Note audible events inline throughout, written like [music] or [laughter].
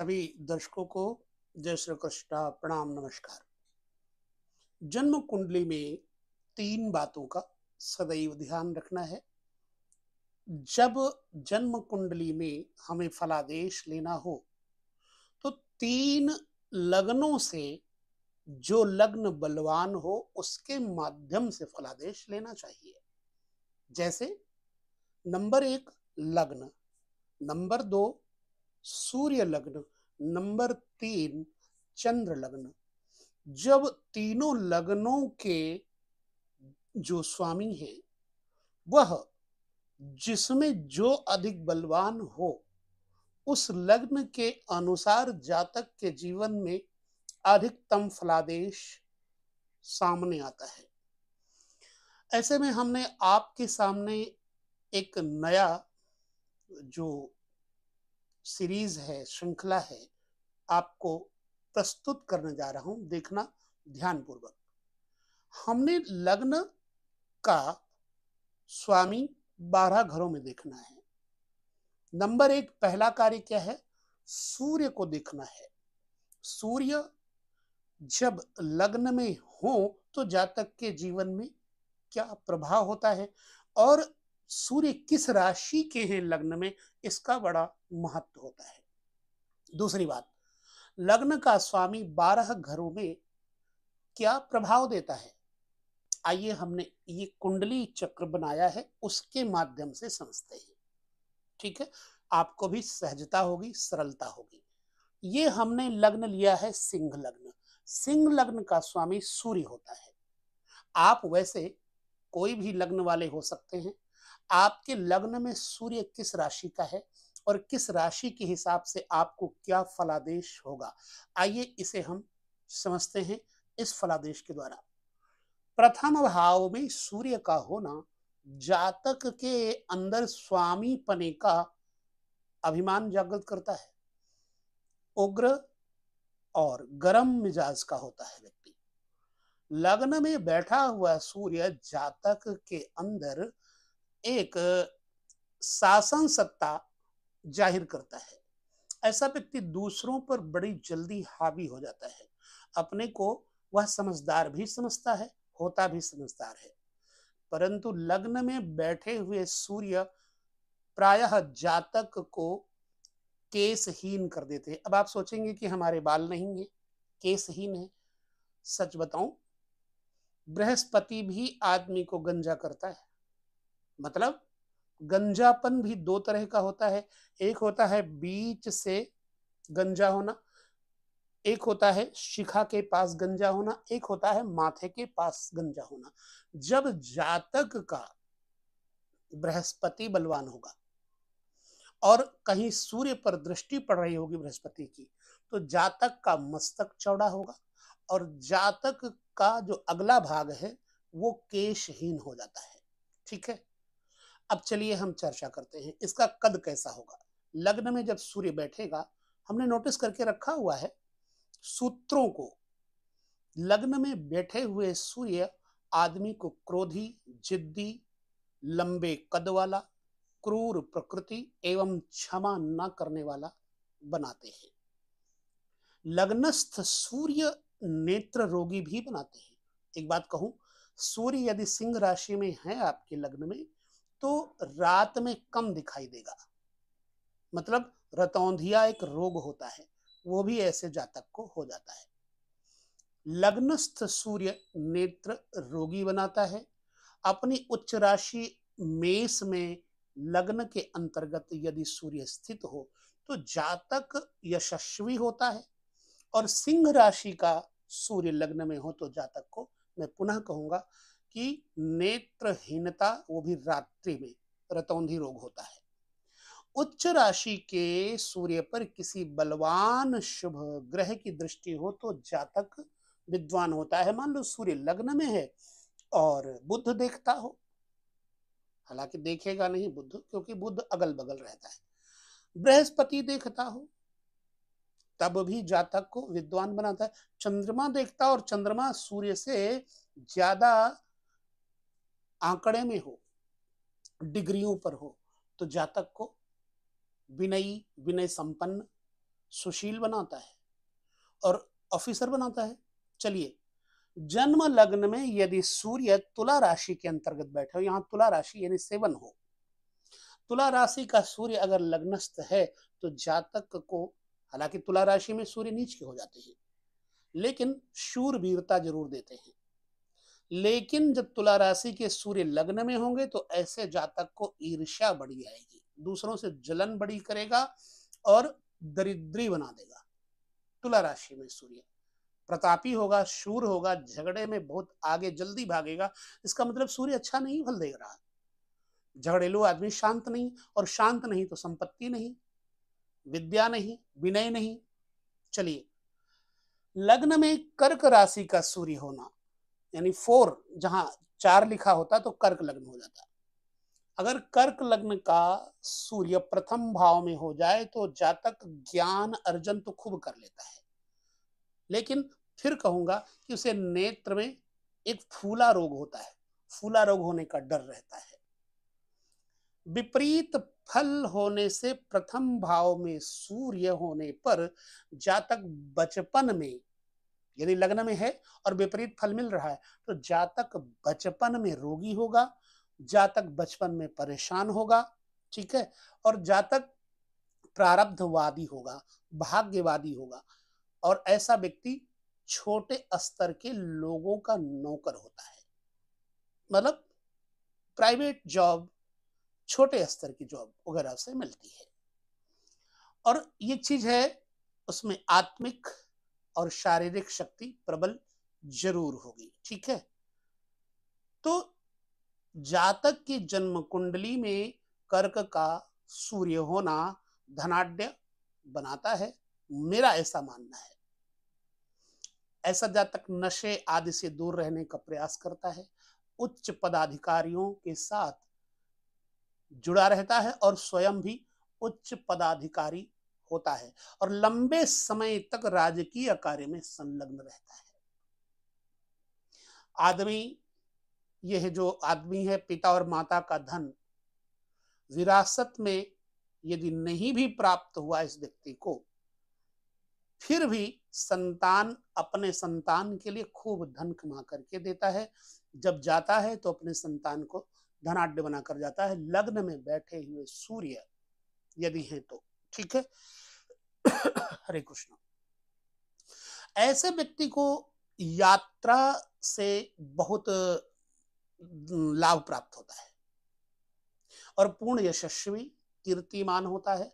सभी दर्शकों को जय श्री कृष्ण प्रणाम नमस्कार जन्म कुंडली में तीन बातों का सदैव ध्यान रखना है जब जन्म कुंडली में हमें फलादेश लेना हो तो तीन लग्नों से जो लग्न बलवान हो उसके माध्यम से फलादेश लेना चाहिए जैसे नंबर एक लग्न नंबर दो सूर्य लग्न नंबर तीन चंद्र लग्न जब तीनों लग्नों के जो स्वामी हैं वह जिसमें जो अधिक बलवान हो उस लग्न के अनुसार जातक के जीवन में अधिकतम फलादेश सामने आता है ऐसे में हमने आपके सामने एक नया जो सीरीज है श्रृंखला है आपको प्रस्तुत करने जा रहा हूं देखना ध्यानपूर्वक हमने लग्न का स्वामी बारह घरों में देखना है नंबर एक पहला कार्य क्या है सूर्य को देखना है सूर्य जब लग्न में हो तो जातक के जीवन में क्या प्रभाव होता है और सूर्य किस राशि के हैं लग्न में इसका बड़ा महत्व होता है दूसरी बात लग्न का स्वामी बारह घरों में क्या प्रभाव देता है आइए हमने ये कुंडली चक्र बनाया है उसके माध्यम से समझते हैं ठीक है आपको भी सहजता होगी सरलता होगी ये हमने लग्न लिया है सिंह लग्न सिंह लग्न का स्वामी सूर्य होता है आप वैसे कोई भी लग्न वाले हो सकते हैं आपके लग्न में सूर्य किस राशि का है और किस राशि के हिसाब से आपको क्या फलादेश होगा आइए इसे हम समझते हैं इस फलादेश के द्वारा प्रथम भाव में सूर्य का होना जातक के अंदर स्वामी पने का अभिमान जागृत करता है उग्र और गर्म मिजाज का होता है व्यक्ति लग्न में बैठा हुआ सूर्य जातक के अंदर एक शासन सत्ता जाहिर करता है ऐसा व्यक्ति दूसरों पर बड़ी जल्दी हावी हो जाता है अपने को वह समझदार भी समझता है होता भी समझदार है परंतु लग्न में बैठे हुए सूर्य प्रायः जातक को केसहीन कर देते हैं अब आप सोचेंगे कि हमारे बाल नहीं है केसहीन है सच बताऊं बृहस्पति भी आदमी को गंजा करता है मतलब गंजापन भी दो तरह का होता है एक होता है बीच से गंजा होना एक होता है शिखा के पास गंजा होना एक होता है माथे के पास गंजा होना जब जातक का बृहस्पति बलवान होगा और कहीं सूर्य पर दृष्टि पड़ रही होगी बृहस्पति की तो जातक का मस्तक चौड़ा होगा और जातक का जो अगला भाग है वो केशहीन हो जाता है ठीक है अब चलिए हम चर्चा करते हैं इसका कद कैसा होगा लग्न में जब सूर्य बैठेगा हमने नोटिस करके रखा हुआ है सूत्रों को लग्न में बैठे हुए सूर्य आदमी को क्रोधी जिद्दी लंबे कद वाला क्रूर प्रकृति एवं क्षमा न करने वाला बनाते हैं लग्नस्थ सूर्य नेत्र रोगी भी बनाते हैं एक बात कहूं सूर्य यदि सिंह राशि में है आपके लग्न में तो रात में कम दिखाई देगा मतलब रतौंधिया एक रोग होता है वो भी ऐसे जातक को हो जाता है लग्नस्थ सूर्य नेत्र रोगी बनाता है अपनी उच्च राशि मेष में लग्न के अंतर्गत यदि सूर्य स्थित हो तो जातक यशस्वी होता है और सिंह राशि का सूर्य लग्न में हो तो जातक को मैं पुनः कहूंगा कि नेत्रहीनता वो भी रात्रि में रतौंधी रोग होता है उच्च राशि के सूर्य पर किसी बलवान शुभ ग्रह की दृष्टि हो तो जातक विद्वान होता है मान लो सूर्य लग्न में है और बुद्ध देखता हो हालांकि देखेगा नहीं बुद्ध क्योंकि बुद्ध अगल बगल रहता है बृहस्पति देखता हो तब भी जातक को विद्वान बनाता है चंद्रमा देखता और चंद्रमा सूर्य से ज्यादा आंकड़े में हो डिग्रियों पर हो तो जातक को विनयी विनय संपन्न सुशील बनाता है और ऑफिसर बनाता है चलिए जन्म लग्न में यदि सूर्य तुला राशि के अंतर्गत बैठे हो यहां तुला राशि यानी सेवन हो तुला राशि का सूर्य अगर लग्नस्थ है तो जातक को हालांकि तुला राशि में सूर्य नीच के हो जाते हैं लेकिन शूर वीरता जरूर देते हैं लेकिन जब तुला राशि के सूर्य लग्न में होंगे तो ऐसे जातक को ईर्ष्या बढ़ी आएगी दूसरों से जलन बड़ी करेगा और दरिद्री बना देगा तुला राशि में सूर्य प्रतापी होगा शूर होगा झगड़े में बहुत आगे जल्दी भागेगा इसका मतलब सूर्य अच्छा नहीं फल दे रहा झगड़ेलू आदमी शांत नहीं और शांत नहीं तो संपत्ति नहीं विद्या नहीं विनय नहीं चलिए लग्न में कर्क राशि का सूर्य होना यानी फोर जहां चार लिखा होता तो कर्क लग्न हो जाता अगर कर्क लग्न का सूर्य प्रथम भाव में हो जाए तो जातक ज्ञान अर्जन तो खूब कर लेता है लेकिन फिर कहूंगा कि उसे नेत्र में एक फूला रोग होता है फूला रोग होने का डर रहता है विपरीत फल होने से प्रथम भाव में सूर्य होने पर जातक बचपन में यदि लग्न में है और विपरीत फल मिल रहा है तो जातक बचपन में रोगी होगा जातक बचपन में परेशान होगा ठीक है और जातक प्रारब्धवादी होगा भाग्यवादी होगा और ऐसा व्यक्ति छोटे स्तर के लोगों का नौकर होता है मतलब प्राइवेट जॉब छोटे स्तर की जॉब वगैरह से मिलती है और ये चीज है उसमें आत्मिक और शारीरिक शक्ति प्रबल जरूर होगी ठीक है तो जातक की जन्म कुंडली में कर्क का सूर्य होना धनाढ़ बनाता है मेरा ऐसा मानना है ऐसा जातक नशे आदि से दूर रहने का प्रयास करता है उच्च पदाधिकारियों के साथ जुड़ा रहता है और स्वयं भी उच्च पदाधिकारी होता है और लंबे समय तक राजकीय कार्य में संलग्न रहता है आदमी यह जो आदमी है पिता और माता का धन विरासत में यदि नहीं भी प्राप्त हुआ इस व्यक्ति को फिर भी संतान अपने संतान के लिए खूब धन कमा करके देता है जब जाता है तो अपने संतान को धनाढ़ बनाकर जाता है लग्न में बैठे हुए सूर्य यदि हैं तो ठीक है [coughs] हरे कृष्ण ऐसे व्यक्ति को यात्रा से बहुत लाभ प्राप्त होता है और पूर्ण यशस्वी कीर्तिमान होता है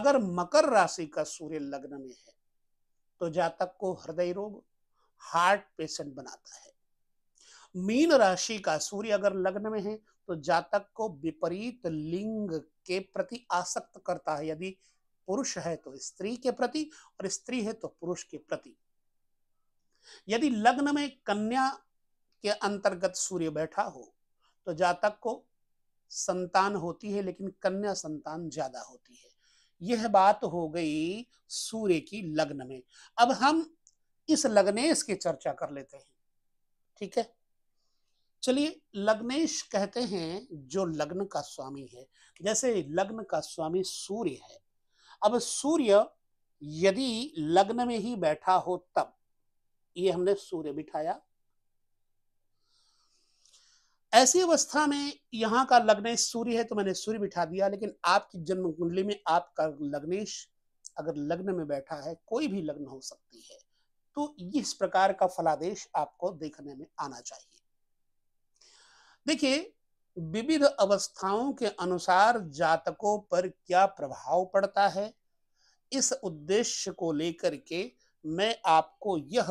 अगर मकर राशि का सूर्य लग्न में है तो जातक को हृदय रोग हार्ट पेशेंट बनाता है मीन राशि का सूर्य अगर लग्न में है तो जातक को विपरीत लिंग के प्रति आसक्त करता है यदि पुरुष है तो स्त्री के प्रति और स्त्री है तो पुरुष के प्रति यदि लग्न में कन्या के अंतर्गत सूर्य बैठा हो तो जातक को संतान होती है लेकिन कन्या संतान ज्यादा होती है यह बात हो गई सूर्य की लग्न में अब हम इस लग्नेश की चर्चा कर लेते हैं ठीक है चलिए लग्नेश कहते हैं जो लग्न का स्वामी है जैसे लग्न का स्वामी सूर्य है अब सूर्य यदि लग्न में ही बैठा हो तब ये हमने सूर्य बिठाया ऐसी अवस्था में यहाँ का लग्नेश सूर्य है तो मैंने सूर्य बिठा दिया लेकिन आपकी जन्म कुंडली में आपका लग्नेश अगर लग्न में बैठा है कोई भी लग्न हो सकती है तो इस प्रकार का फलादेश आपको देखने में आना चाहिए देखिए विविध अवस्थाओं के अनुसार जातकों पर क्या प्रभाव पड़ता है इस उद्देश्य को लेकर के मैं आपको यह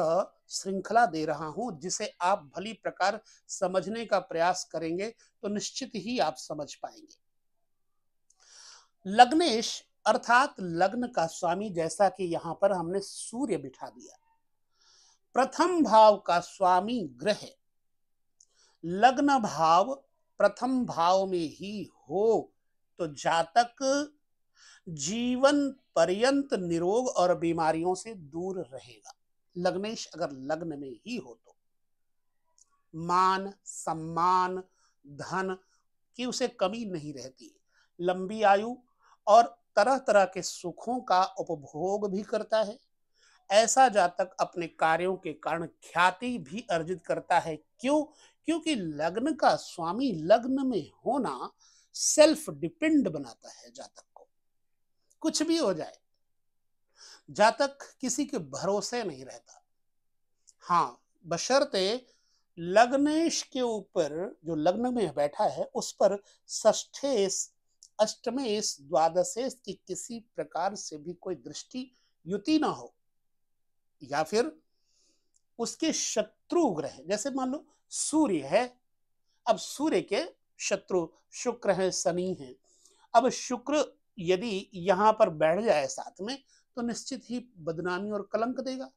श्रृंखला दे रहा हूं जिसे आप भली प्रकार समझने का प्रयास करेंगे तो निश्चित ही आप समझ पाएंगे लग्नेश अर्थात लग्न का स्वामी जैसा कि यहां पर हमने सूर्य बिठा दिया प्रथम भाव का स्वामी ग्रह लग्न भाव प्रथम भाव में ही हो तो जातक जीवन पर्यंत निरोग और बीमारियों से दूर रहेगा लग्नेश अगर लग्न में ही हो तो मान सम्मान धन की उसे कमी नहीं रहती लंबी आयु और तरह तरह के सुखों का उपभोग भी करता है ऐसा जातक अपने कार्यों के कारण ख्याति भी अर्जित करता है क्यों क्योंकि लग्न का स्वामी लग्न में होना सेल्फ डिपेंड बनाता है जातक को कुछ भी हो जाए जातक किसी के भरोसे नहीं रहता हाँ बशर्ते लग्नेश के ऊपर जो लग्न में बैठा है उस पर ष्ठेश अष्टमेश द्वादशेश की किसी प्रकार से भी कोई दृष्टि युति ना हो या फिर उसके शत्रु ग्रह जैसे मान लो सूर्य है अब सूर्य के शत्रु शुक्र है शनि है अब शुक्र यदि यहाँ पर बैठ जाए साथ में तो निश्चित ही बदनामी और कलंक देगा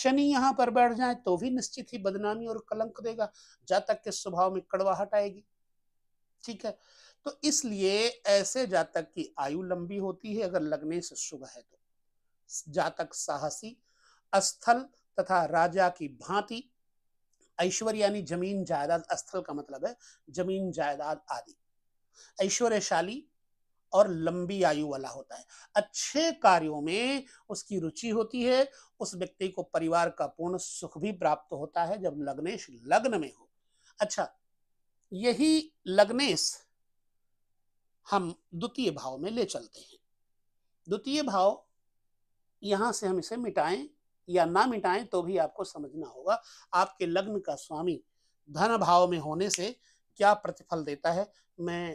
शनि यहाँ पर बैठ जाए तो भी निश्चित ही बदनामी और कलंक देगा जातक के स्वभाव में कड़वाहट आएगी ठीक है तो इसलिए ऐसे जातक की आयु लंबी होती है अगर लगने से शुभ है तो जातक साहसी स्थल तथा राजा की भांति ऐश्वर्य यानी जमीन जायदाद स्थल का मतलब है जमीन जायदाद आदि ऐश्वर्यशाली और लंबी आयु वाला होता है अच्छे कार्यों में उसकी रुचि होती है उस व्यक्ति को परिवार का पूर्ण सुख भी प्राप्त होता है जब लग्नेश लग्न में हो अच्छा यही लग्नेश हम द्वितीय भाव में ले चलते हैं द्वितीय भाव यहां से हम इसे मिटाएं या ना मिटाएं तो भी आपको समझना होगा आपके लग्न का स्वामी धन भाव में होने से क्या प्रतिफल देता है मैं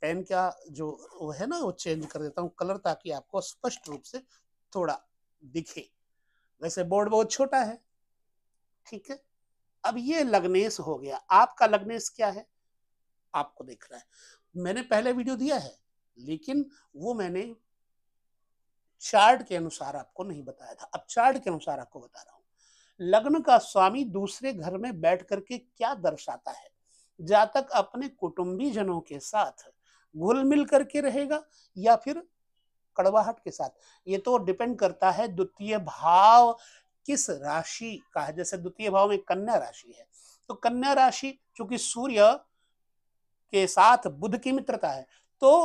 पेन का जो वो है ना वो चेंज कर देता हूँ कलर ताकि आपको स्पष्ट रूप से थोड़ा दिखे वैसे बोर्ड बहुत छोटा है ठीक है अब ये लग्नेश हो गया आपका लग्नेश क्या है आपको देख रहा है मैंने पहले वीडियो दिया है लेकिन वो मैंने चार्ट के अनुसार आपको नहीं बताया था अब चार्ट के अनुसार आपको बता रहा हूँ लग्न का स्वामी दूसरे घर में बैठ करके क्या दर्शाता है जातक अपने कुटुंबी जनों के साथ घुल मिल करके रहेगा या फिर कड़वाहट के साथ ये तो डिपेंड करता है द्वितीय भाव किस राशि का है जैसे द्वितीय भाव में कन्या राशि है तो कन्या राशि चूंकि सूर्य के साथ बुध की मित्रता है तो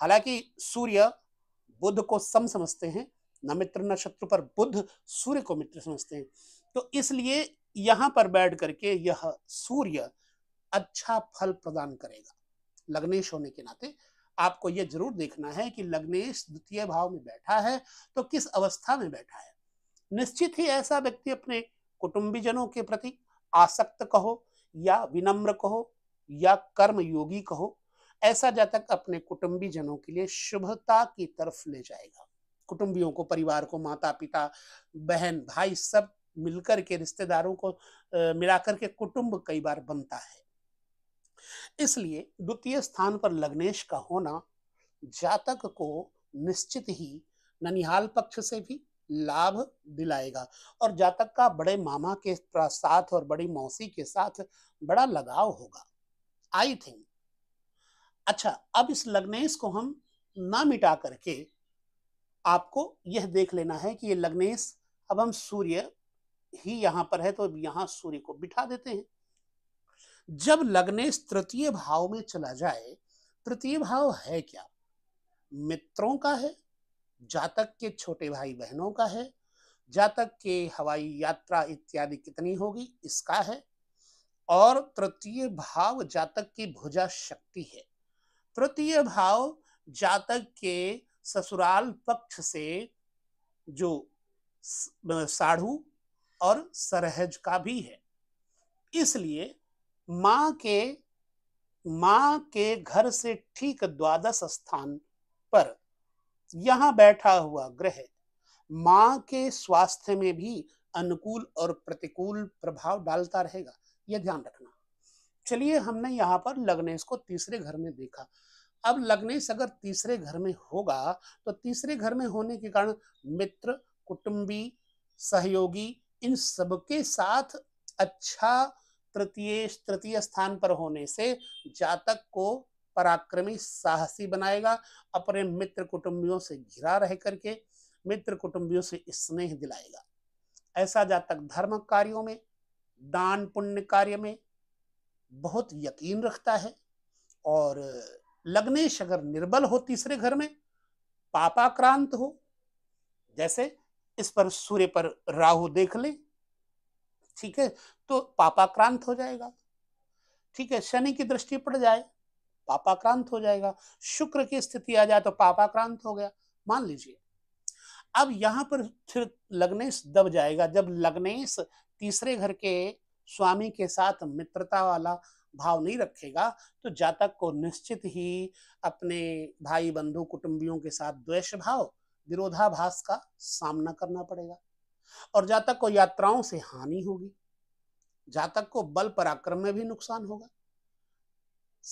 हालांकि सूर्य बुद्ध को सम समझते हैं न मित्र न शत्रु पर बुद्ध सूर्य को मित्र समझते हैं तो इसलिए यहाँ पर बैठ करके यह सूर्य अच्छा फल प्रदान करेगा लग्नेश होने के नाते आपको यह जरूर देखना है कि लग्नेश द्वितीय भाव में बैठा है तो किस अवस्था में बैठा है निश्चित ही ऐसा व्यक्ति अपने कुटुंबीजनों के प्रति आसक्त कहो या विनम्र कहो या कर्मयोगी कहो ऐसा जातक अपने कुटुंबी जनों के लिए शुभता की तरफ ले जाएगा कुटुंबियों को परिवार को माता पिता बहन भाई सब मिलकर के रिश्तेदारों को मिलाकर के कुटुंब कई बार बनता है इसलिए द्वितीय स्थान पर लग्नेश का होना जातक को निश्चित ही ननिहाल पक्ष से भी लाभ दिलाएगा और जातक का बड़े मामा के साथ और बड़ी मौसी के साथ बड़ा लगाव होगा आई थिंक अच्छा अब इस लग्नेश को हम ना मिटा करके आपको यह देख लेना है कि ये लग्नेश अब हम सूर्य ही यहां पर है तो यहां सूर्य को बिठा देते हैं जब लग्नेश तृतीय भाव में चला जाए तृतीय भाव है क्या मित्रों का है जातक के छोटे भाई बहनों का है जातक के हवाई यात्रा इत्यादि कितनी होगी इसका है और तृतीय भाव जातक की भुजा शक्ति है तृतीय भाव जातक के ससुराल पक्ष से जो साढ़ू और सरहज का भी है इसलिए माँ के माँ के घर से ठीक द्वादश स्थान पर यहां बैठा हुआ ग्रह माँ के स्वास्थ्य में भी अनुकूल और प्रतिकूल प्रभाव डालता रहेगा यह ध्यान रखना चलिए हमने यहाँ पर लग्नेश को तीसरे घर में देखा अब लग्नेश अगर तीसरे घर में होगा तो तीसरे घर में होने के कारण मित्र कुटुंबी सहयोगी इन सबके साथ अच्छा तृतीय तृतीय स्थान पर होने से जातक को पराक्रमी साहसी बनाएगा अपने मित्र कुटुंबियों से घिरा रह करके मित्र कुटुंबियों से स्नेह दिलाएगा ऐसा जातक धर्म कार्यों में दान पुण्य कार्य में बहुत यकीन रखता है और लग्नेश अगर निर्बल हो तीसरे घर में पापाक्रांत हो जैसे इस पर सूर्य पर राहु देख ले ठीक है तो पापाक्रांत हो जाएगा ठीक है शनि की दृष्टि पड़ जाए पापाक्रांत हो जाएगा शुक्र की स्थिति आ जाए तो पापाक्रांत हो गया मान लीजिए अब यहां पर फिर लग्नेश दब जाएगा जब लग्नेश तीसरे घर के स्वामी के साथ मित्रता वाला भाव नहीं रखेगा तो जातक को निश्चित ही अपने भाई बंधु कुटुंबियों के साथ द्वेष भाव विरोधाभास का सामना करना पड़ेगा और जातक को यात्राओं से हानि होगी जातक को बल पराक्रम में भी नुकसान होगा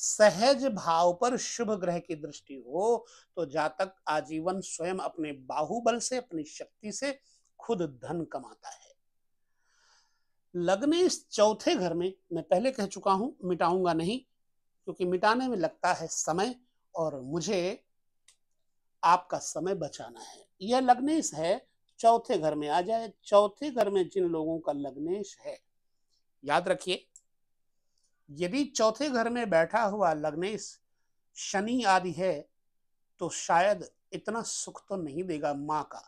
सहज भाव पर शुभ ग्रह की दृष्टि हो तो जातक आजीवन स्वयं अपने बाहुबल से अपनी शक्ति से खुद धन कमाता है लगने इस चौथे घर में मैं पहले कह चुका हूं मिटाऊंगा नहीं क्योंकि मिटाने में लगता है समय और मुझे आपका समय बचाना है यह लग्नेश है चौथे घर में आ जाए चौथे घर में जिन लोगों का लग्नेश है याद रखिए यदि चौथे घर में बैठा हुआ लग्नेश शनि आदि है तो शायद इतना सुख तो नहीं देगा माँ का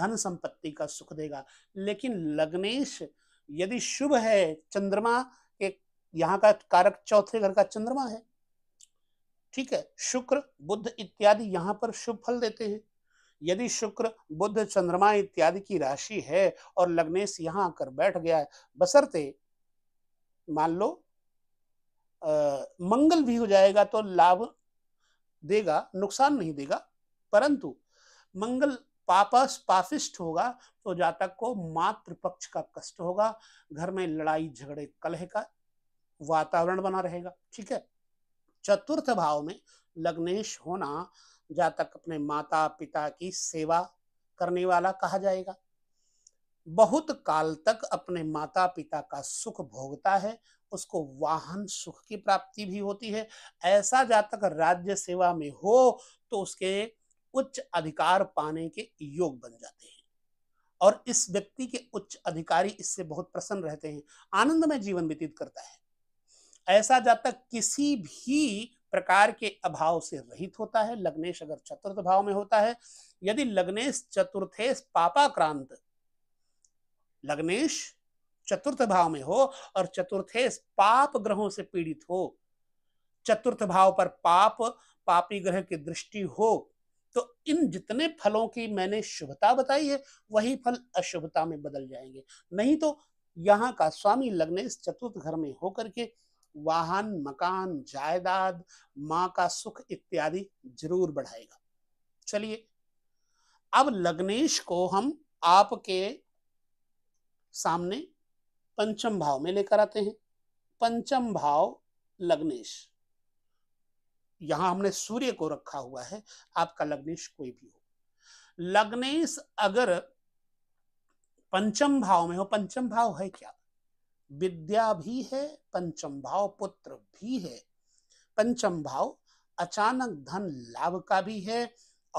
धन संपत्ति का सुख देगा लेकिन लग्नेश यदि शुभ है चंद्रमा एक यहाँ का कारक चौथे घर का चंद्रमा है ठीक है शुक्र बुद्ध इत्यादि यहाँ पर शुभ फल देते हैं यदि शुक्र बुद्ध चंद्रमा इत्यादि की राशि है और लग्नेश यहाँ आकर बैठ गया है बसरते मान लो आ, मंगल भी हो जाएगा तो लाभ देगा नुकसान नहीं देगा परंतु मंगल पापस पापिष्ट होगा तो जातक को मातृपक्ष का कष्ट होगा घर में लड़ाई झगड़े कलह का वातावरण बना रहेगा ठीक है चतुर्थ भाव में लग्नेश होना जातक अपने माता पिता की सेवा करने वाला कहा जाएगा बहुत काल तक अपने माता पिता का सुख भोगता है उसको वाहन सुख की प्राप्ति भी होती है ऐसा जातक राज्य सेवा में हो तो उसके उच्च अधिकार पाने के योग बन जाते हैं और इस व्यक्ति के उच्च अधिकारी इससे बहुत प्रसन्न रहते हैं आनंद में जीवन व्यतीत करता है ऐसा जातक किसी भी प्रकार के अभाव से रहित होता है लग्नेश अगर चतुर्थ भाव में होता है यदि लग्नेश चतुर्थेश पापाक्रांत लग्नेश चतुर्थ भाव में हो और चतुर्थेश पाप ग्रहों से पीड़ित हो चतुर्थ भाव पर पाप पापी ग्रह की दृष्टि हो तो इन जितने फलों की मैंने शुभता बताई है वही फल अशुभता में बदल जाएंगे नहीं तो यहाँ का स्वामी लग्नेश इस चतुर्थ घर में होकर के वाहन मकान जायदाद माँ का सुख इत्यादि जरूर बढ़ाएगा चलिए अब लग्नेश को हम आपके सामने पंचम भाव में लेकर आते हैं पंचम भाव लग्नेश यहाँ हमने सूर्य को रखा हुआ है आपका लग्नेश कोई भी हो लग्नेश अगर पंचम भाव में हो पंचम भाव है क्या विद्या भी है पंचम भाव पुत्र भी है पंचम भाव अचानक धन लाभ का भी है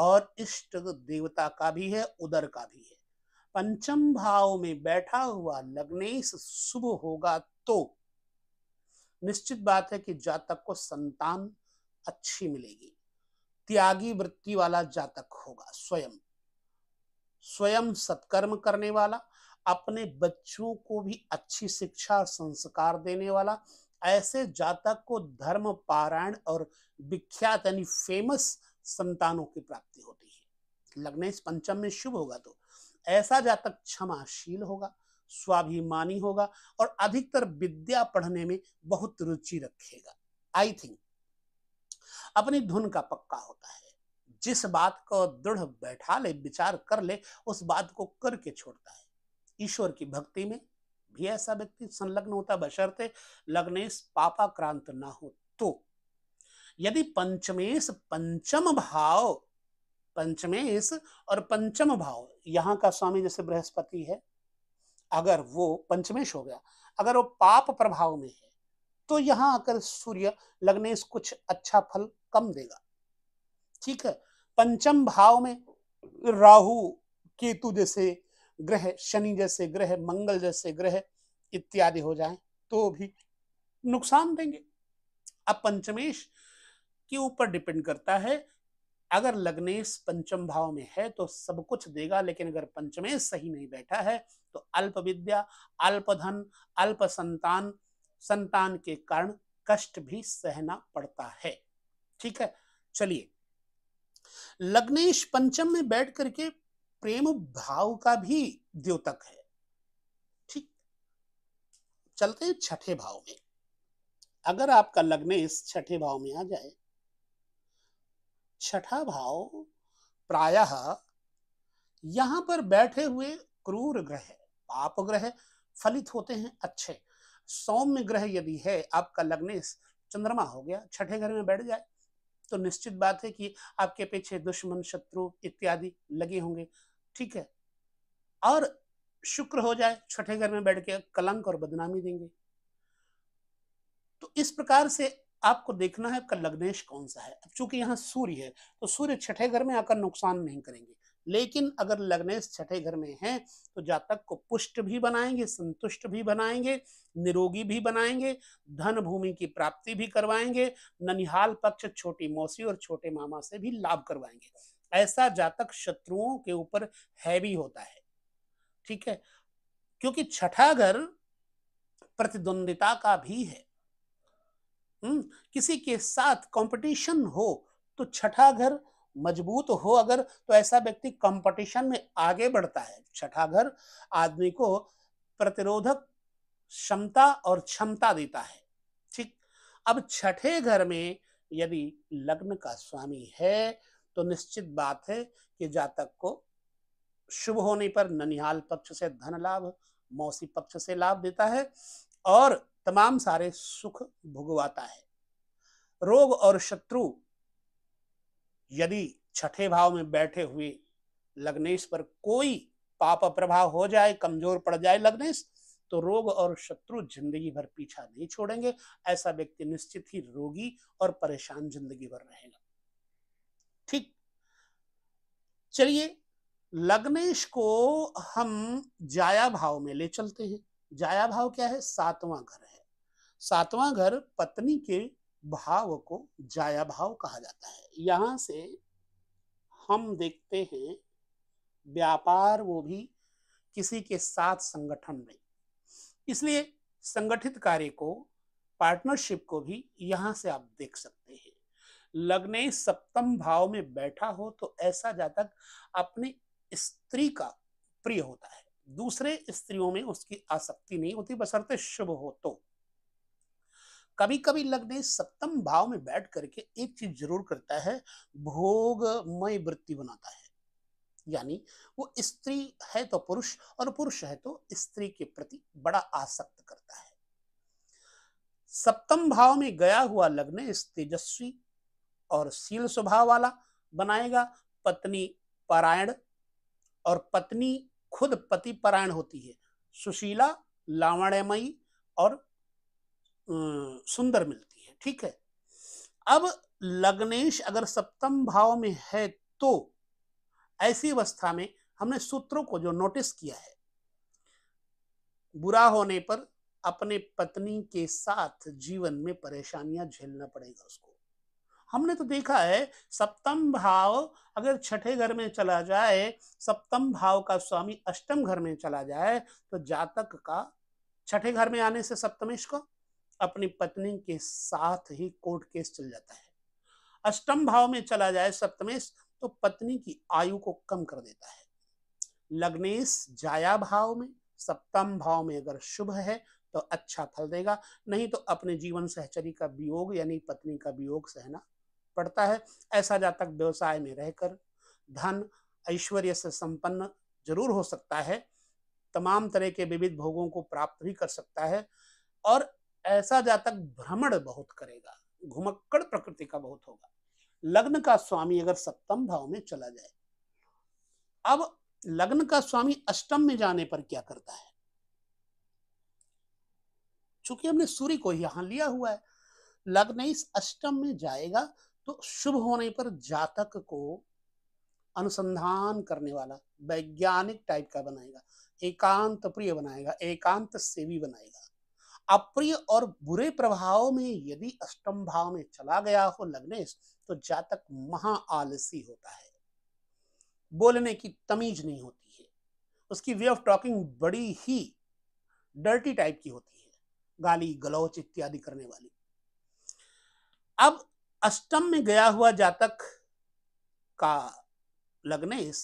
और इष्ट देवता का भी है उदर का भी है पंचम भाव में बैठा हुआ लग्नेश शुभ होगा तो निश्चित बात है कि जातक को संतान अच्छी मिलेगी त्यागी वृत्ति वाला जातक होगा स्वयं स्वयं सत्कर्म करने वाला अपने बच्चों को भी अच्छी शिक्षा और संस्कार देने वाला ऐसे जातक को धर्म पारायण और विख्यात यानी फेमस संतानों की प्राप्ति होती है लगने इस पंचम में शुभ होगा तो ऐसा जातक क्षमाशील होगा स्वाभिमानी होगा और अधिकतर विद्या पढ़ने में बहुत रुचि रखेगा आई थिंक अपनी धुन का पक्का होता है जिस बात को दृढ़ बैठा ले विचार कर ले उस बात को करके छोड़ता है ईश्वर की भक्ति में भी ऐसा व्यक्ति संलग्न होता बशर्ते लग्नेश पापाक्रांत ना हो तो यदि पंचमेश पंचम भाव पंचमेश और पंचम भाव यहाँ का स्वामी जैसे बृहस्पति है अगर वो पंचमेश हो गया अगर वो पाप प्रभाव में है तो यहां आकर सूर्य लगने से कुछ अच्छा फल कम देगा ठीक है पंचम भाव में राहु केतु जैसे ग्रह शनि जैसे ग्रह मंगल जैसे ग्रह इत्यादि हो जाए तो भी नुकसान देंगे अब पंचमेश के ऊपर डिपेंड करता है अगर लग्नेश पंचम भाव में है तो सब कुछ देगा लेकिन अगर पंचमेश सही नहीं बैठा है तो अल्प विद्या अल्प धन अल्प संतान संतान के कारण कष्ट भी सहना पड़ता है ठीक है चलिए लग्नेश पंचम में बैठ करके प्रेम भाव का भी द्योतक है ठीक चलते हैं छठे भाव में अगर आपका लग्नेश छठे भाव में आ जाए छठा भाव प्रायः यहां पर बैठे हुए क्रूर ग्रह पाप ग्रह फलित होते हैं अच्छे सौम्य ग्रह यदि है आपका लग्नेश चंद्रमा हो गया छठे घर में बैठ जाए तो निश्चित बात है कि आपके पीछे दुश्मन शत्रु इत्यादि लगे होंगे ठीक है और शुक्र हो जाए छठे घर में बैठ के कलंक और बदनामी देंगे तो इस प्रकार से आपको देखना है आपका लग्नेश कौन सा है अब चूंकि यहाँ सूर्य है तो सूर्य छठे घर में आकर नुकसान नहीं करेंगे लेकिन अगर लग्नेश छठे घर में है तो जातक को पुष्ट भी बनाएंगे संतुष्ट भी बनाएंगे निरोगी भी बनाएंगे धन भूमि की प्राप्ति भी करवाएंगे ननिहाल पक्ष छोटी मौसी और छोटे मामा से भी लाभ करवाएंगे ऐसा जातक शत्रुओं के ऊपर हैवी होता है ठीक है क्योंकि छठा घर प्रतिद्वंदिता का भी है हुँ? हम्म, किसी के साथ कंपटीशन हो तो छठा घर मजबूत हो अगर तो ऐसा व्यक्ति कंपटीशन में आगे बढ़ता है छठा घर आदमी को प्रतिरोधक क्षमता और क्षमता देता है ठीक अब छठे घर में यदि लग्न का स्वामी है तो निश्चित बात है कि जातक को शुभ होने पर ननिहाल पक्ष से धन लाभ मौसी पक्ष से लाभ देता है और तमाम सारे सुख भुगवाता है रोग और शत्रु यदि छठे भाव में बैठे हुए लग्नेश पर कोई पाप प्रभाव हो जाए कमजोर पड़ जाए लग्नेश तो रोग और शत्रु जिंदगी भर पीछा नहीं छोड़ेंगे ऐसा व्यक्ति निश्चित ही रोगी और परेशान जिंदगी भर रहेगा ठीक चलिए लग्नेश को हम जाया भाव में ले चलते हैं जाया भाव क्या है सातवां घर है सातवां घर पत्नी के भाव को जाया भाव कहा जाता है यहाँ से हम देखते हैं व्यापार वो भी किसी के साथ संगठन में इसलिए संगठित कार्य को पार्टनरशिप को भी यहाँ से आप देख सकते हैं लगने सप्तम भाव में बैठा हो तो ऐसा जातक अपने स्त्री का प्रिय होता है दूसरे स्त्रियों में उसकी आसक्ति नहीं होती बसरते शुभ हो तो कभी कभी लग्न सप्तम भाव में बैठ करके एक चीज जरूर करता है भोगमय वृत्ति बनाता है यानी वो स्त्री है तो पुरुष और पुरुष है तो स्त्री के प्रति बड़ा आसक्त करता है सप्तम भाव में गया हुआ लग्न तेजस्वी और शील स्वभाव वाला बनाएगा पत्नी पारायण और पत्नी खुद पति पारायण होती है सुशीला लावण्यमयी और सुंदर मिलती है ठीक है अब लग्नेश अगर सप्तम भाव में है तो ऐसी अवस्था में हमने सूत्रों को जो नोटिस किया है बुरा होने पर अपने पत्नी के साथ जीवन में परेशानियां झेलना पड़ेगा उसको हमने तो देखा है सप्तम भाव अगर छठे घर में चला जाए सप्तम भाव का स्वामी अष्टम घर में चला जाए तो जातक का छठे घर में आने से सप्तमेश का अपनी पत्नी के साथ ही कोर्ट केस चल जाता है अष्टम भाव में चला जाए सप्तमेश तो पत्नी की आयु को कम कर देता है लग्नेश जाया भाव में सप्तम भाव में अगर शुभ है तो अच्छा फल देगा नहीं तो अपने जीवन सहचरी का वियोग यानी पत्नी का वियोग सहना पड़ता है ऐसा जातक व्यवसाय में रहकर धन ऐश्वर्य से संपन्न जरूर हो सकता है तमाम तरह के विविध भोगों को प्राप्त भी कर सकता है और ऐसा जातक भ्रमण बहुत करेगा घुमक्कड़ प्रकृति का बहुत होगा लग्न का स्वामी अगर सप्तम भाव में चला जाए अब लग्न का स्वामी अष्टम में जाने पर क्या करता है चूंकि हमने सूर्य को यहां लिया हुआ है लग्न इस अष्टम में जाएगा तो शुभ होने पर जातक को अनुसंधान करने वाला वैज्ञानिक टाइप का बनाएगा एकांत प्रिय बनाएगा एकांत सेवी बनाएगा अप्रिय और बुरे प्रभाव में यदि अष्टम भाव में चला गया हो लग्नेश तो जातक महा आलसी होता है बोलने की तमीज नहीं होती है उसकी वे ऑफ टॉकिंग बड़ी ही डर्टी टाइप की होती है गाली गलौच इत्यादि करने वाली अब अष्टम में गया हुआ जातक का लग्नेश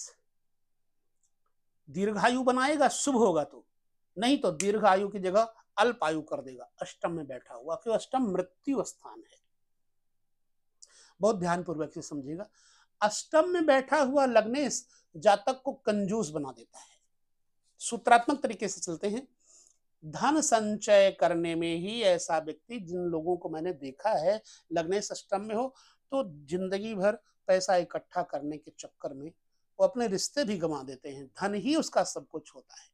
दीर्घायु बनाएगा शुभ होगा तो नहीं तो दीर्घायु की जगह अल्प आयु कर देगा अष्टम में बैठा हुआ क्यों अष्टम मृत्यु स्थान है बहुत ध्यानपूर्वक से समझिएगा अष्टम में बैठा हुआ लग्नेश जातक को कंजूस बना देता है सूत्रात्मक तरीके से चलते हैं धन संचय करने में ही ऐसा व्यक्ति जिन लोगों को मैंने देखा है लग्नेश अष्टम में हो तो जिंदगी भर पैसा इकट्ठा करने के चक्कर में वो अपने रिश्ते भी गंवा देते हैं धन ही उसका सब कुछ होता है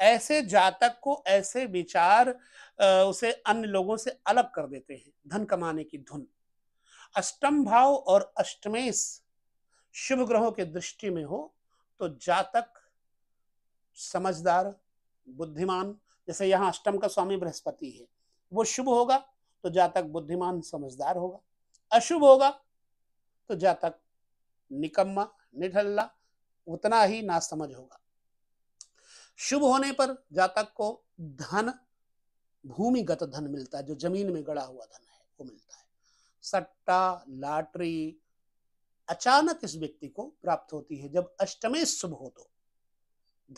ऐसे जातक को ऐसे विचार उसे अन्य लोगों से अलग कर देते हैं धन कमाने की धुन अष्टम भाव और अष्टमेश शुभ ग्रहों के दृष्टि में हो तो जातक समझदार बुद्धिमान जैसे यहां अष्टम का स्वामी बृहस्पति है वो शुभ होगा तो जातक बुद्धिमान समझदार होगा अशुभ होगा तो जातक निकम्मा निठल्ला उतना ही नासमझ होगा शुभ होने पर जातक को धन भूमिगत धन मिलता है जो जमीन में गड़ा हुआ धन है वो मिलता है सट्टा लाटरी अचानक इस व्यक्ति को प्राप्त होती है जब अष्टमे शुभ हो तो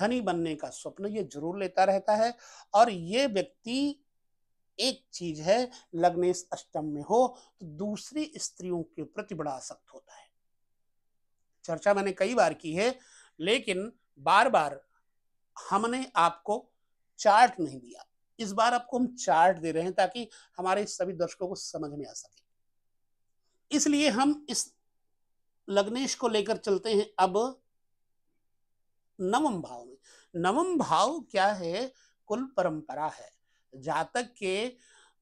धनी बनने का स्वप्न ये जरूर लेता रहता है और ये व्यक्ति एक चीज है लग्नेश अष्टम में हो तो दूसरी स्त्रियों के प्रति बड़ा आसक्त होता है चर्चा मैंने कई बार की है लेकिन बार बार हमने आपको चार्ट नहीं दिया इस बार आपको हम चार्ट दे रहे हैं ताकि हमारे सभी दर्शकों को समझ में आ सके इसलिए हम इस लग्नेश को लेकर चलते हैं अब नवम भाव में नवम भाव क्या है कुल परंपरा है जातक के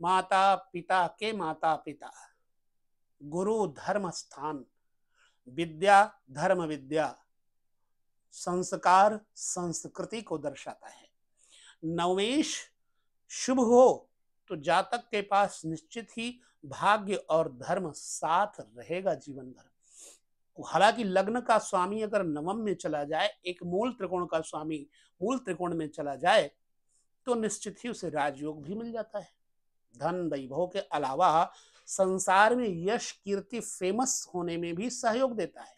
माता पिता के माता पिता गुरु धर्म स्थान विद्या धर्म विद्या संस्कार संस्कृति को दर्शाता है नवेश शुभ हो तो जातक के पास निश्चित ही भाग्य और धर्म साथ रहेगा जीवन भर हालांकि लग्न का स्वामी अगर नवम में चला जाए एक मूल त्रिकोण का स्वामी मूल त्रिकोण में चला जाए तो निश्चित ही उसे राजयोग भी मिल जाता है धन वैभव के अलावा संसार में यश कीर्ति फेमस होने में भी सहयोग देता है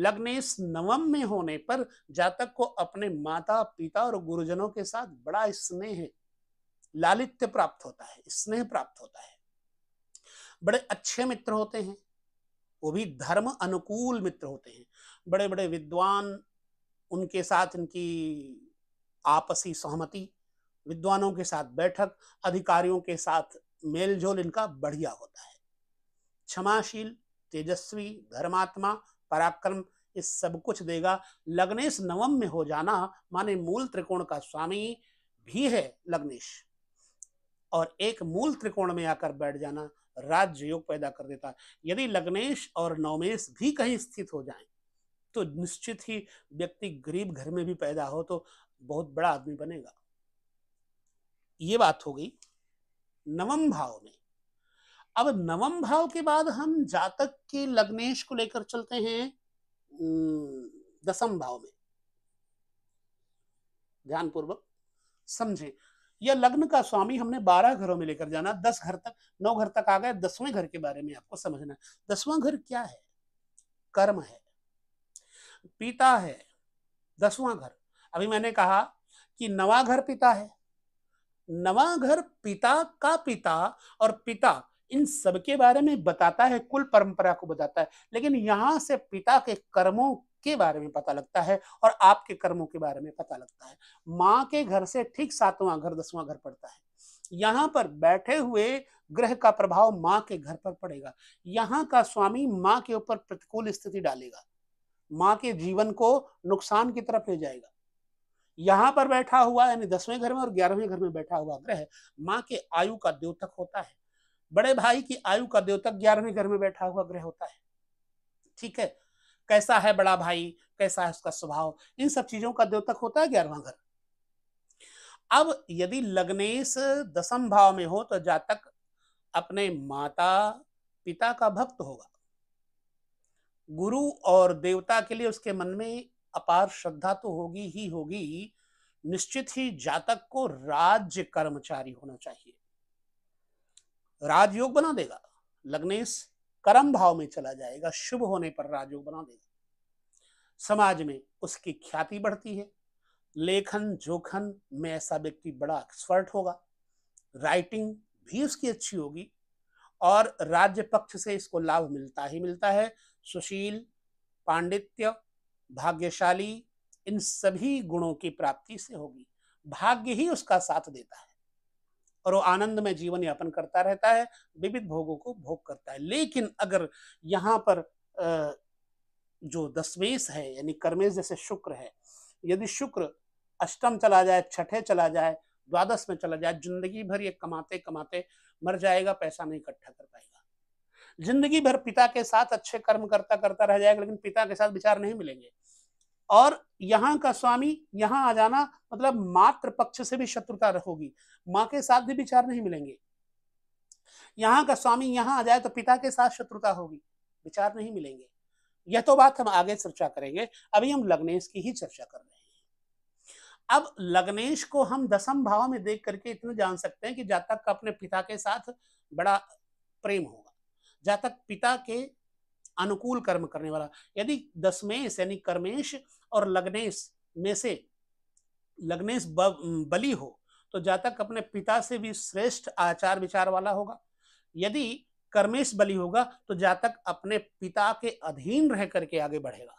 लग्नेश नवम में होने पर जातक को अपने माता पिता और गुरुजनों के साथ बड़ा स्नेह लालित्य प्राप्त होता है स्नेह प्राप्त होता है बड़े अच्छे मित्र होते हैं वो भी धर्म अनुकूल मित्र होते हैं बड़े बड़े विद्वान उनके साथ इनकी आपसी सहमति विद्वानों के साथ बैठक अधिकारियों के साथ मेलजोल इनका बढ़िया होता है क्षमाशील तेजस्वी धर्मात्मा पराक्रम इस सब कुछ देगा लग्नेश नवम में हो जाना माने मूल त्रिकोण का स्वामी भी है लग्नेश और एक मूल त्रिकोण में आकर बैठ जाना राज्य योग पैदा कर देता है यदि लग्नेश और नवमेश भी कहीं स्थित हो जाए तो निश्चित ही व्यक्ति गरीब घर में भी पैदा हो तो बहुत बड़ा आदमी बनेगा ये बात हो गई नवम भाव में अब नवम भाव के बाद हम जातक के लग्नेश को लेकर चलते हैं दसम भाव में ध्यानपूर्वक समझे यह लग्न का स्वामी हमने बारह घरों में लेकर जाना दस घर तक नौ घर तक आ गए दसवें घर के बारे में आपको समझना दसवां घर क्या है कर्म है पिता है दसवां घर अभी मैंने कहा कि नवा घर पिता है नवा घर पिता का पिता और पिता इन सबके बारे में बताता है कुल परंपरा को बताता है लेकिन यहाँ से पिता के कर्मों के बारे में पता लगता है और आपके कर्मों के बारे में पता लगता है माँ के घर से ठीक सातवां घर दसवां घर पड़ता है यहाँ पर बैठे हुए ग्रह का प्रभाव माँ के घर पर पड़ेगा यहाँ का स्वामी माँ के ऊपर प्रतिकूल स्थिति डालेगा माँ के जीवन को नुकसान की तरफ ले जाएगा यहाँ पर बैठा हुआ यानी दसवें घर में और ग्यारहवें घर में बैठा हुआ ग्रह माँ के आयु का द्योतक होता है बड़े भाई की आयु का देवता ग्यारहवें घर में बैठा हुआ ग्रह होता है ठीक है कैसा है बड़ा भाई कैसा है उसका स्वभाव इन सब चीजों का द्योतक होता है ग्यारहवा घर अब यदि लग्नेश दसम भाव में हो तो जातक अपने माता पिता का भक्त होगा गुरु और देवता के लिए उसके मन में अपार श्रद्धा तो होगी ही होगी निश्चित ही जातक को राज्य कर्मचारी होना चाहिए राजयोग बना देगा लग्नेश कर्म भाव में चला जाएगा शुभ होने पर राजयोग बना देगा समाज में उसकी ख्याति बढ़ती है लेखन जोखन में ऐसा व्यक्ति बड़ा एक्सपर्ट होगा राइटिंग भी उसकी अच्छी होगी और राज्य पक्ष से इसको लाभ मिलता ही मिलता है सुशील पांडित्य भाग्यशाली इन सभी गुणों की प्राप्ति से होगी भाग्य ही उसका साथ देता है और वो आनंद में जीवन यापन करता रहता है विविध भोगों को भोग करता है लेकिन अगर यहाँ पर जो दसवेश है यानी कर्मेश जैसे शुक्र है यदि शुक्र अष्टम चला जाए छठे चला जाए द्वादश में चला जाए जिंदगी भर ये कमाते कमाते मर जाएगा पैसा नहीं इकट्ठा कर पाएगा जिंदगी भर पिता के साथ अच्छे कर्म करता करता रह जाएगा लेकिन पिता के साथ विचार नहीं मिलेंगे और यहाँ का स्वामी यहाँ आ जाना मतलब मात्र पक्ष से भी शत्रुता रहोगी माँ के साथ भी विचार नहीं मिलेंगे यहाँ का स्वामी यहाँ आ जाए तो पिता के साथ शत्रुता होगी विचार नहीं मिलेंगे यह तो बात हम आगे चर्चा करेंगे अभी हम लग्नेश की ही चर्चा कर रहे हैं अब लग्नेश को हम दसम भाव में देख करके इतना जान सकते हैं कि जातक का अपने पिता के साथ बड़ा प्रेम होगा जातक पिता के अनुकूल कर्म करने वाला यदि दसमेश यानी कर्मेश और लग्नेश में से लग्नेश बलि हो तो जातक अपने पिता से भी श्रेष्ठ आचार विचार वाला होगा यदि कर्मेश बलि होगा तो जातक अपने पिता के अधीन रह करके आगे बढ़ेगा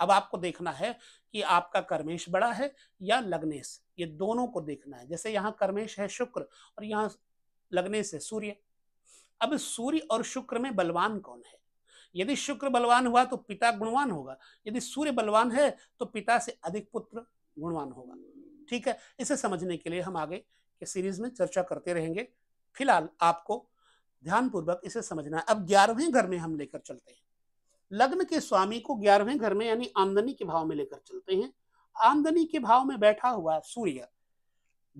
अब आपको देखना है कि आपका कर्मेश बड़ा है या लग्नेश ये दोनों को देखना है जैसे यहाँ कर्मेश है शुक्र और यहाँ लग्नेश है सूर्य अब सूर्य और शुक्र में बलवान कौन है यदि शुक्र बलवान हुआ तो पिता गुणवान होगा यदि सूर्य बलवान है तो पिता से अधिक पुत्र गुणवान होगा ठीक है इसे समझने के लिए हम आगे के सीरीज में चर्चा करते रहेंगे फिलहाल आपको ध्यानपूर्वक इसे समझना है अब ग्यारहवें घर में हम लेकर चलते हैं लग्न के स्वामी को ग्यारहवें घर में यानी आमदनी के भाव में लेकर चलते हैं आमदनी के भाव में बैठा हुआ सूर्य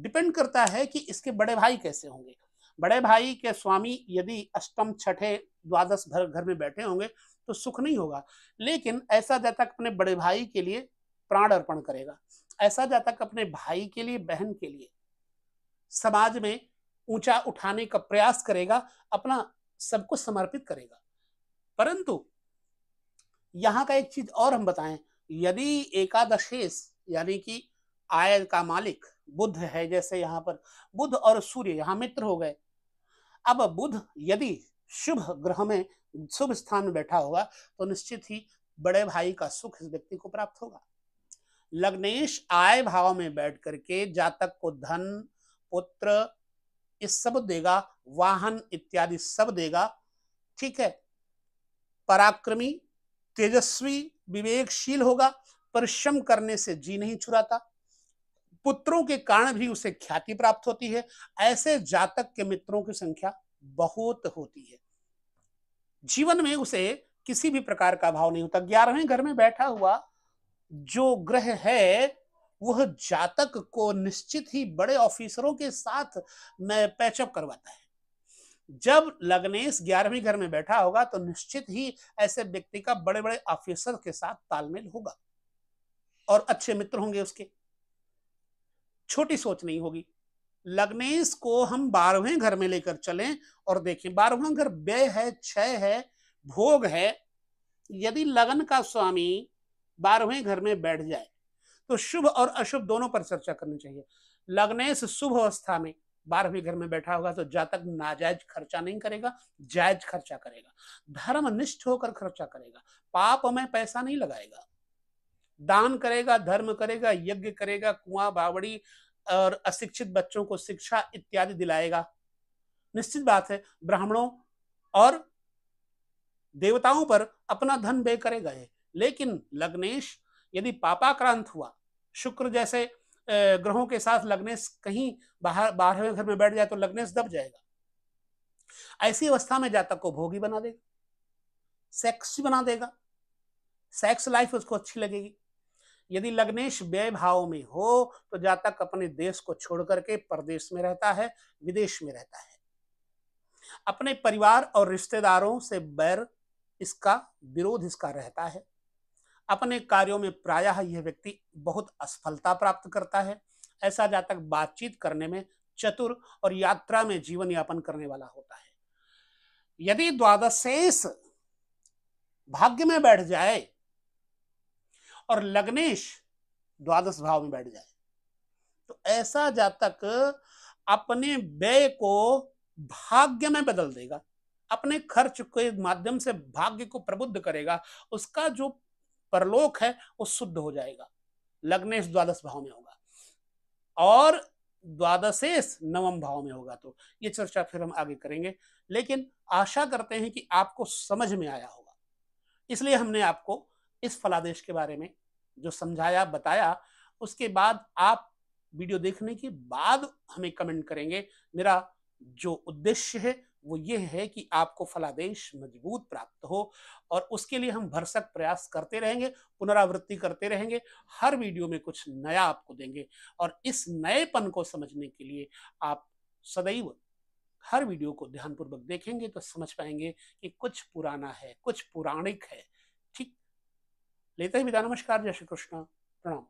डिपेंड करता है कि इसके बड़े भाई कैसे होंगे बड़े भाई के स्वामी यदि अष्टम छठे द्वादश घर घर में बैठे होंगे तो सुख नहीं होगा लेकिन ऐसा जातक अपने बड़े भाई के लिए प्राण अर्पण करेगा ऐसा जातक अपने भाई के लिए बहन के लिए समाज में ऊंचा उठाने का प्रयास करेगा अपना सब कुछ समर्पित करेगा परंतु यहाँ का एक चीज और हम बताएं यदि एकादशेष यानी कि आय का मालिक बुद्ध है जैसे यहाँ पर बुद्ध और सूर्य यहाँ मित्र हो गए अब बुद्ध यदि शुभ ग्रह में शुभ स्थान में बैठा होगा तो निश्चित ही बड़े भाई का सुख इस व्यक्ति को प्राप्त होगा लग्नेश आय भाव में बैठ करके जातक को धन पुत्र इस सब देगा वाहन इत्यादि सब देगा ठीक है पराक्रमी तेजस्वी विवेकशील होगा परिश्रम करने से जी नहीं छुराता पुत्रों के कारण भी उसे ख्याति प्राप्त होती है ऐसे जातक के मित्रों की संख्या बहुत होती है जीवन में उसे किसी भी प्रकार का भाव नहीं होता ग्यारहवें घर में बैठा हुआ जो ग्रह है वह जातक को निश्चित ही बड़े ऑफिसरों के साथ पैचअप करवाता है जब लग्नेश ग्यारहवीं घर में बैठा होगा तो निश्चित ही ऐसे व्यक्ति का बड़े बड़े ऑफिसर के साथ तालमेल होगा और अच्छे मित्र होंगे उसके छोटी सोच नहीं होगी लग्नेश को हम बारहवें घर में लेकर चलें और देखें बारहवा घर व्यय है क्षय है भोग है यदि लगन का स्वामी बारहवें घर में बैठ जाए तो शुभ और अशुभ दोनों पर चर्चा करनी चाहिए लग्नेश शुभ अवस्था में बारहवें घर में बैठा होगा तो जातक नाजायज खर्चा नहीं करेगा जायज खर्चा करेगा धर्म निष्ठ होकर खर्चा करेगा पाप में पैसा नहीं लगाएगा दान करेगा धर्म करेगा यज्ञ करेगा कुआं बावड़ी और अशिक्षित बच्चों को शिक्षा इत्यादि दिलाएगा निश्चित बात है ब्राह्मणों और देवताओं पर अपना धन व्यय करेगा लेकिन लग्नेश यदि पापाक्रांत हुआ शुक्र जैसे ग्रहों के साथ लग्नेश कहीं बाहर बारहवें घर में बैठ जाए तो लग्नेश दब जाएगा ऐसी अवस्था में जातक को भोगी बना देगा सेक्स बना देगा सेक्स लाइफ उसको अच्छी लगेगी यदि लग्नेश व्यय भाव में हो तो जातक अपने देश को छोड़ करके परदेश में रहता है विदेश में रहता है अपने परिवार और रिश्तेदारों से बैर इसका विरोध इसका रहता है अपने कार्यों में प्रायः यह व्यक्ति बहुत असफलता प्राप्त करता है ऐसा जातक बातचीत करने में चतुर और यात्रा में जीवन यापन करने वाला होता है यदि द्वादशेष भाग्य में बैठ जाए और लग्नेश द्वादश भाव में बैठ जाए तो ऐसा जातक अपने व्यय को भाग्य में बदल देगा अपने खर्च के माध्यम से भाग्य को प्रबुद्ध करेगा उसका जो परलोक है वो शुद्ध हो जाएगा लग्नेश द्वादश भाव में होगा और द्वादशेश नवम भाव में होगा तो ये चर्चा फिर हम आगे करेंगे लेकिन आशा करते हैं कि आपको समझ में आया होगा इसलिए हमने आपको इस फलादेश के बारे में जो समझाया बताया उसके बाद आप वीडियो देखने के बाद हमें कमेंट करेंगे मेरा जो उद्देश्य है वो ये है कि आपको फलादेश मजबूत प्राप्त हो और उसके लिए हम भरसक प्रयास करते रहेंगे पुनरावृत्ति करते रहेंगे हर वीडियो में कुछ नया आपको देंगे और इस नएपन को समझने के लिए आप सदैव हर वीडियो को ध्यानपूर्वक देखेंगे तो समझ पाएंगे कि कुछ पुराना है कुछ पौराणिक है लेते ही विदा नमस्कार जय श्री कृष्ण प्रणाम